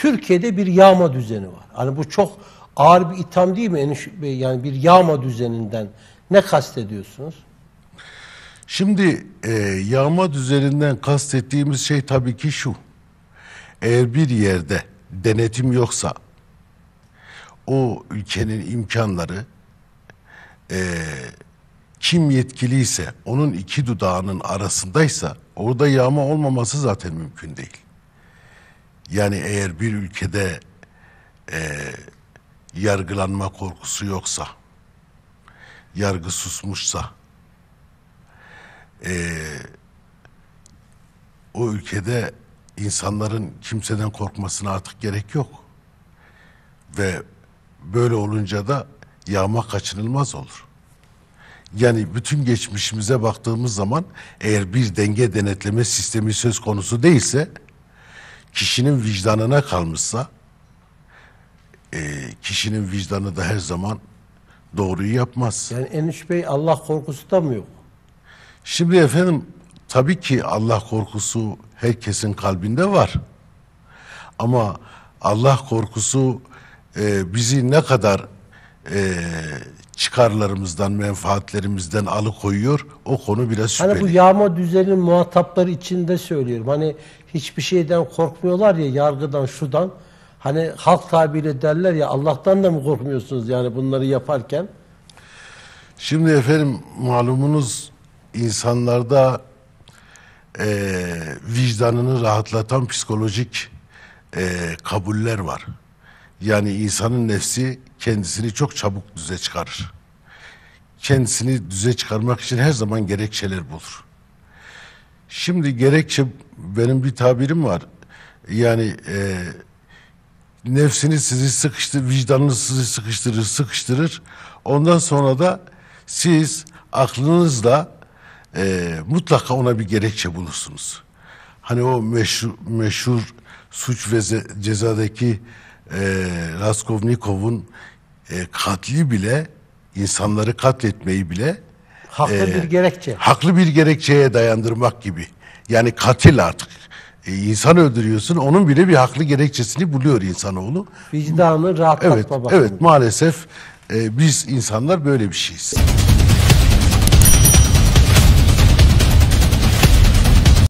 Türkiye'de bir yağma düzeni var. Hani bu çok ağır bir itham değil mi Yani bir yağma düzeninden ne kastediyorsunuz? Şimdi e, yağma düzeninden kastettiğimiz şey tabii ki şu. Eğer bir yerde denetim yoksa o ülkenin imkanları e, kim yetkiliyse onun iki dudağının arasındaysa orada yağma olmaması zaten mümkün değil. Yani eğer bir ülkede e, yargılanma korkusu yoksa, yargı susmuşsa, e, o ülkede insanların kimseden korkmasına artık gerek yok. Ve böyle olunca da yağma kaçınılmaz olur. Yani bütün geçmişimize baktığımız zaman eğer bir denge denetleme sistemi söz konusu değilse kişinin vicdanına kalmışsa e, kişinin vicdanı da her zaman doğruyu yapmaz. Yani Eniş Bey Allah korkusu da mı yok? Şimdi efendim tabii ki Allah korkusu herkesin kalbinde var. Ama Allah korkusu e, bizi ne kadar e, çıkarlarımızdan, menfaatlerimizden alıkoyuyor. O konu biraz şüpheli. Hani bu yağma düzenin muhatapları içinde söylüyorum. Hani hiçbir şeyden korkmuyorlar ya yargıdan, şudan. Hani halk tabiriyle derler ya Allah'tan da mı korkmuyorsunuz yani bunları yaparken? Şimdi efendim malumunuz insanlarda e, vicdanını rahatlatan psikolojik e, kabuller var. Yani insanın nefsi kendisini çok çabuk düze çıkarır. Kendisini düze çıkarmak için her zaman gerekçeler bulur. Şimdi gerekçe benim bir tabirim var. Yani e, nefsiniz sizi sıkıştırır, vicdanınız sizi sıkıştırır, sıkıştırır. Ondan sonra da siz aklınızla e, mutlaka ona bir gerekçe bulursunuz. Hani o meşhur, meşhur suç ve cezadaki e, Raskolnikov'un e, katli bile insanları katletmeyi bile haklı e, bir gerekçe. Haklı bir gerekçeye dayandırmak gibi. Yani katil artık. E, insan öldürüyorsun. Onun bile bir haklı gerekçesini buluyor insanoğlu. Vicdanı rahatlatma evet, Evet maalesef e, biz insanlar böyle bir şeyiz.